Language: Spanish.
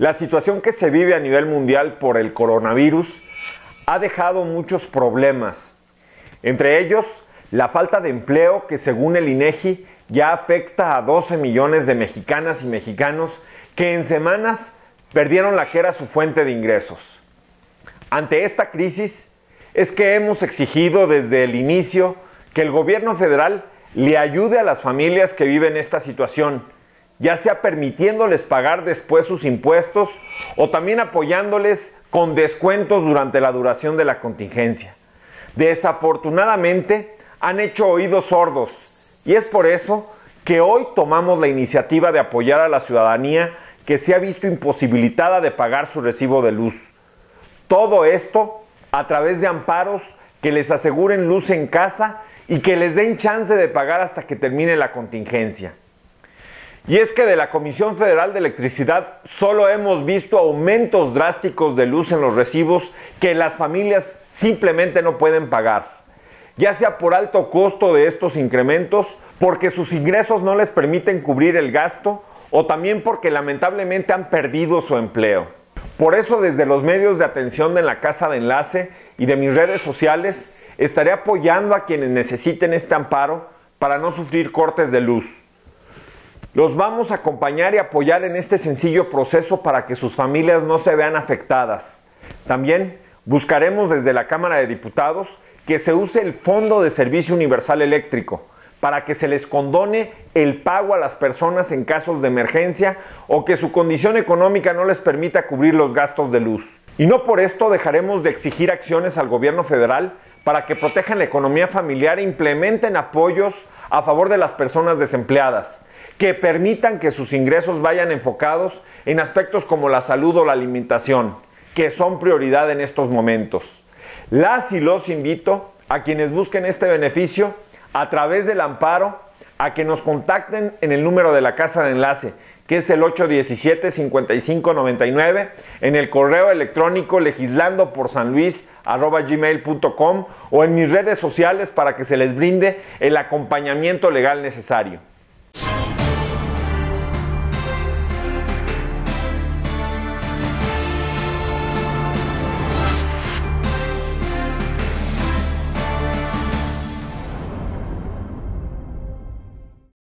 La situación que se vive a nivel mundial por el coronavirus ha dejado muchos problemas, entre ellos la falta de empleo que según el INEGI ya afecta a 12 millones de mexicanas y mexicanos que en semanas perdieron la que era su fuente de ingresos. Ante esta crisis es que hemos exigido desde el inicio que el gobierno federal le ayude a las familias que viven esta situación ya sea permitiéndoles pagar después sus impuestos o también apoyándoles con descuentos durante la duración de la contingencia. Desafortunadamente, han hecho oídos sordos y es por eso que hoy tomamos la iniciativa de apoyar a la ciudadanía que se ha visto imposibilitada de pagar su recibo de luz. Todo esto a través de amparos que les aseguren luz en casa y que les den chance de pagar hasta que termine la contingencia. Y es que de la Comisión Federal de Electricidad solo hemos visto aumentos drásticos de luz en los recibos que las familias simplemente no pueden pagar, ya sea por alto costo de estos incrementos, porque sus ingresos no les permiten cubrir el gasto o también porque lamentablemente han perdido su empleo. Por eso desde los medios de atención de la Casa de Enlace y de mis redes sociales estaré apoyando a quienes necesiten este amparo para no sufrir cortes de luz. Los vamos a acompañar y apoyar en este sencillo proceso para que sus familias no se vean afectadas. También buscaremos desde la Cámara de Diputados que se use el Fondo de Servicio Universal Eléctrico para que se les condone el pago a las personas en casos de emergencia o que su condición económica no les permita cubrir los gastos de luz. Y no por esto dejaremos de exigir acciones al gobierno federal para que protejan la economía familiar e implementen apoyos a favor de las personas desempleadas, que permitan que sus ingresos vayan enfocados en aspectos como la salud o la alimentación, que son prioridad en estos momentos. Las y los invito a quienes busquen este beneficio a través del amparo a que nos contacten en el número de la casa de enlace que es el 817-5599, en el correo electrónico legislando por San Luis o en mis redes sociales para que se les brinde el acompañamiento legal necesario.